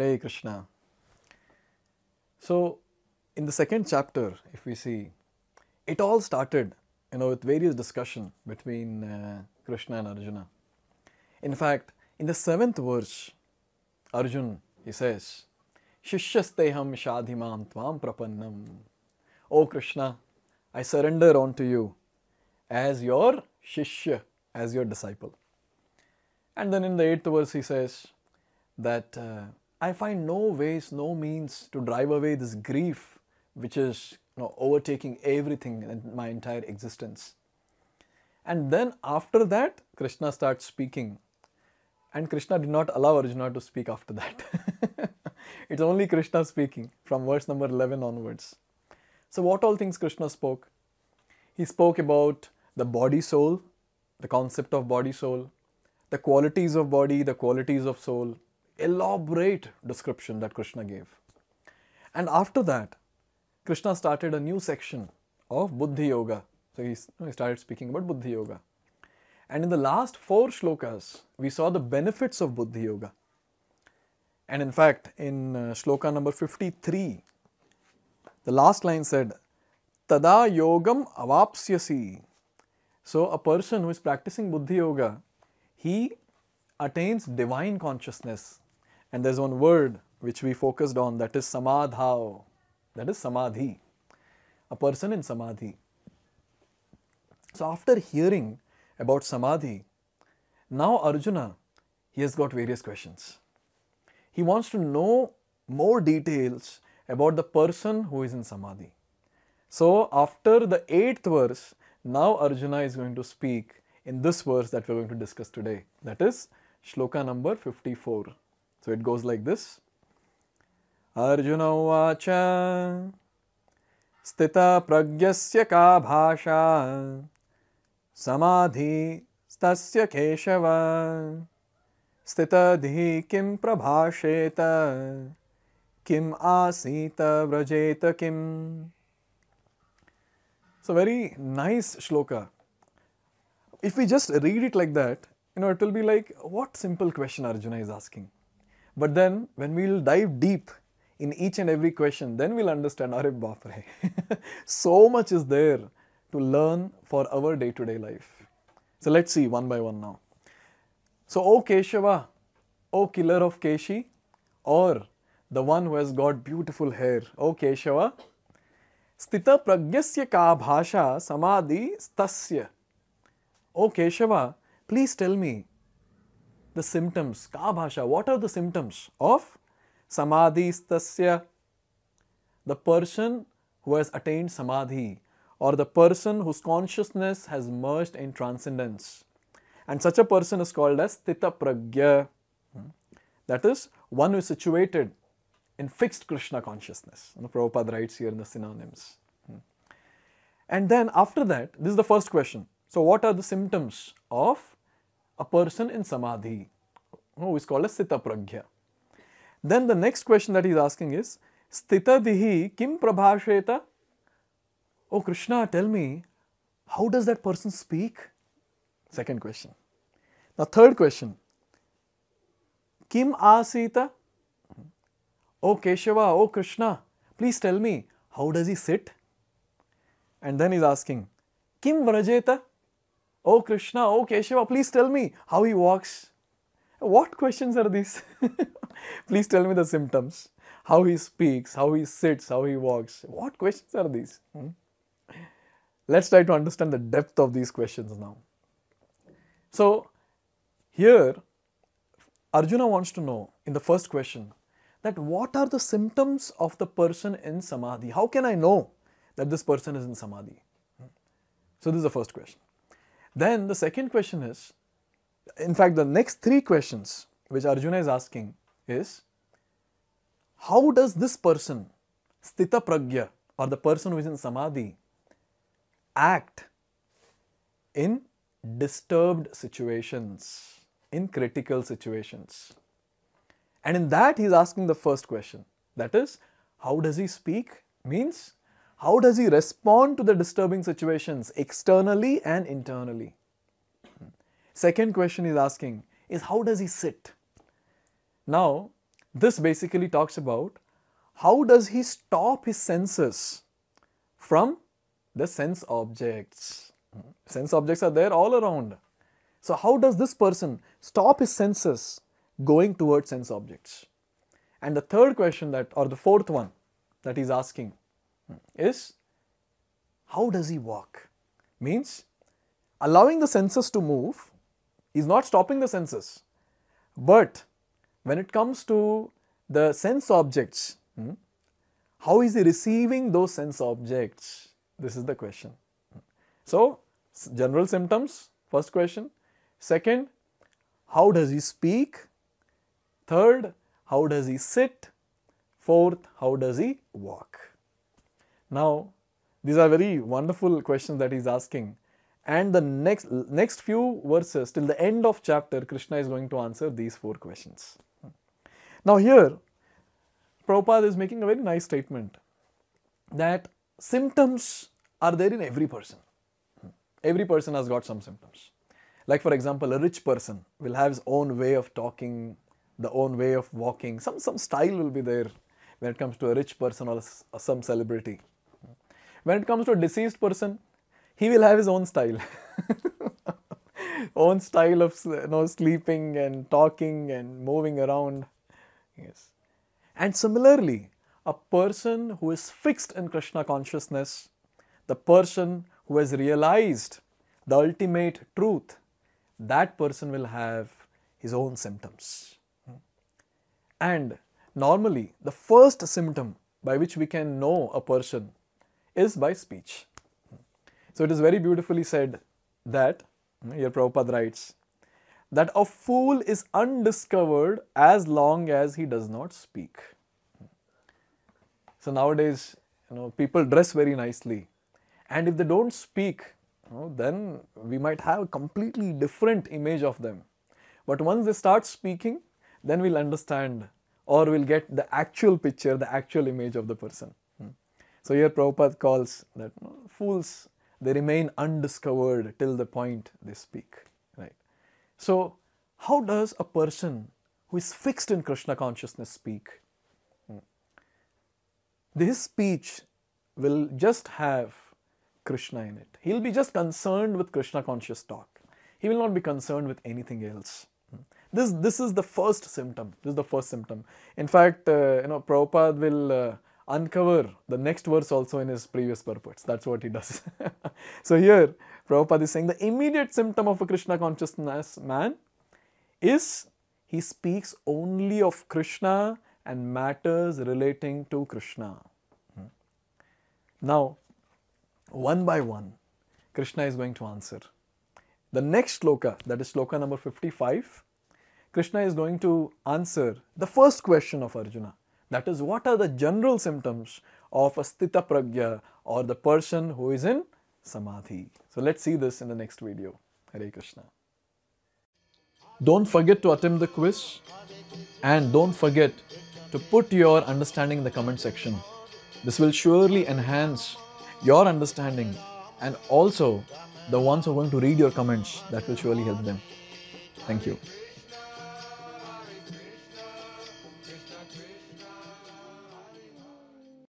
Hare Krishna. So, in the second chapter, if we see, it all started, you know, with various discussion between uh, Krishna and Arjuna. In fact, in the seventh verse, Arjun, he says, Shishyasteham shadhimam tvam prapannam. O Krishna, I surrender unto you as your shishya, as your disciple. And then in the eighth verse, he says that uh, I find no ways, no means to drive away this grief which is you know, overtaking everything in my entire existence. And then after that, Krishna starts speaking. And Krishna did not allow Arjuna to speak after that. it's only Krishna speaking from verse number 11 onwards. So, what all things Krishna spoke? He spoke about the body soul, the concept of body soul, the qualities of body, the qualities of soul, elaborate description that Krishna gave. And after that, Krishna started a new section of Buddhi Yoga. So he, he started speaking about Buddhi Yoga. And in the last four shlokas, we saw the benefits of Buddhi Yoga. And in fact, in uh, shloka number 53, the last line said, Tada yogam avapsyasi. So, a person who is practicing Buddhi Yoga, he attains divine consciousness and there's one word which we focused on that is samadhao. That is samadhi. A person in samadhi. So after hearing about samadhi, now Arjuna, he has got various questions. He wants to know more details about the person who is in samadhi. So after the eighth verse, now Arjuna is going to speak in this verse that we're going to discuss today. That is shloka number 54. So it goes like this. Arjuna Vacha Stita Pragyasya Ka Bhasha Samadhi Stasya Keshava Stita Dhi Kim Prabhasheta Kim Asita Vrajeta Kim So very nice shloka. If we just read it like that, you know, it will be like, what simple question Arjuna is asking? But then when we'll dive deep in each and every question, then we'll understand, Arif Bapre. so much is there to learn for our day to day life. So let's see one by one now. So, O Keshava, O killer of Keshi, or the one who has got beautiful hair, O Keshava, stita Pragyasya Ka Bhasha Samadhi Stasya. O Keshava, please tell me the symptoms. Ka bhasha, what are the symptoms of samadhi stasya? The person who has attained samadhi or the person whose consciousness has merged in transcendence. And such a person is called as Tita Pragya. Hmm. That is, one who is situated in fixed Krishna consciousness. And Prabhupada writes here in the synonyms. Hmm. And then after that, this is the first question. So, what are the symptoms of a person in samadhi who is called as sita pragya. Then the next question that he is asking is sthita dihi kim prabhasheta? Oh Krishna, tell me, how does that person speak? Second question. Now, third question. Kim asita? Oh Keshava, oh Krishna, please tell me, how does he sit? And then he's asking, Kim vrajeta? Oh Krishna, oh Keshava, please tell me how he walks. What questions are these? please tell me the symptoms. How he speaks, how he sits, how he walks. What questions are these? Hmm? Let's try to understand the depth of these questions now. So, here Arjuna wants to know in the first question that what are the symptoms of the person in samadhi? How can I know that this person is in samadhi? Hmm? So, this is the first question. Then the second question is, in fact, the next three questions which Arjuna is asking is, how does this person, sthita pragya, or the person who is in samadhi, act in disturbed situations, in critical situations? And in that, he is asking the first question that is, how does he speak? Means, how does he respond to the disturbing situations externally and internally? Second question he's asking is how does he sit? Now, this basically talks about how does he stop his senses from the sense objects? Sense objects are there all around. So, how does this person stop his senses going towards sense objects? And the third question that, or the fourth one that he's asking, is how does he walk? Means allowing the senses to move is not stopping the senses. But when it comes to the sense objects, hmm, how is he receiving those sense objects? This is the question. So, general symptoms, first question. Second, how does he speak? Third, how does he sit? Fourth, how does he walk? Now, these are very wonderful questions that he's asking. And the next, next few verses till the end of chapter, Krishna is going to answer these four questions. Now, here, Prabhupada is making a very nice statement that symptoms are there in every person. Every person has got some symptoms. Like, for example, a rich person will have his own way of talking, the own way of walking. Some, some style will be there when it comes to a rich person or, or some celebrity. When it comes to a deceased person, he will have his own style. own style of you know, sleeping and talking and moving around. Yes. And similarly, a person who is fixed in Krishna consciousness, the person who has realized the ultimate truth, that person will have his own symptoms. And normally, the first symptom by which we can know a person is by speech. So it is very beautifully said that, here Prabhupada writes, that a fool is undiscovered as long as he does not speak. So nowadays, you know, people dress very nicely. And if they don't speak, you know, then we might have a completely different image of them. But once they start speaking, then we'll understand or we'll get the actual picture, the actual image of the person. So here Prabhupada calls that fools, they remain undiscovered till the point they speak, right? So how does a person who is fixed in Krishna consciousness speak? Hmm. His speech will just have Krishna in it. He'll be just concerned with Krishna conscious talk. He will not be concerned with anything else. Hmm. This, this is the first symptom. This is the first symptom. In fact, uh, you know, Prabhupada will uh, uncover the next verse also in his previous purports. That's what he does. so here, Prabhupada is saying the immediate symptom of a Krishna consciousness man is he speaks only of Krishna and matters relating to Krishna. Hmm. Now, one by one, Krishna is going to answer. The next sloka, that is sloka number 55, Krishna is going to answer the first question of Arjuna. That is, what are the general symptoms of a sthita pragya or the person who is in samadhi. So let's see this in the next video. Hare Krishna. Don't forget to attempt the quiz and don't forget to put your understanding in the comment section. This will surely enhance your understanding and also the ones who are going to read your comments that will surely help them. Thank you.